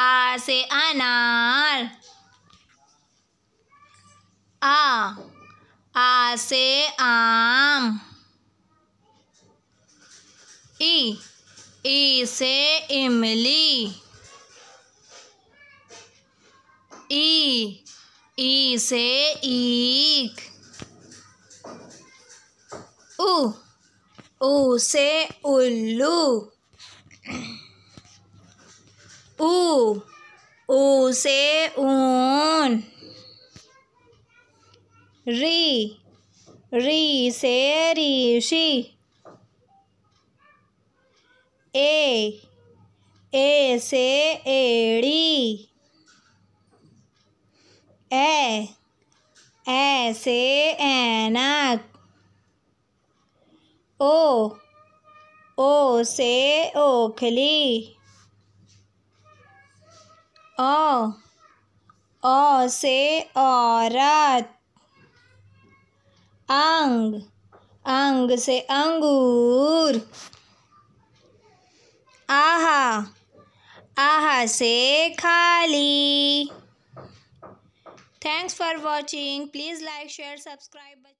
آ سے انار آ آ سے آم ای ای سے املی ای ای سے ایک او او سے الو او او سے سے اون ری ری ریشی اے اے سے ایڑی اے اے سے اینک او او سے اوکھلی او سے عورت انگ انگ سے انگور آہا آہا سے خالی thanks for watching please like share subscribe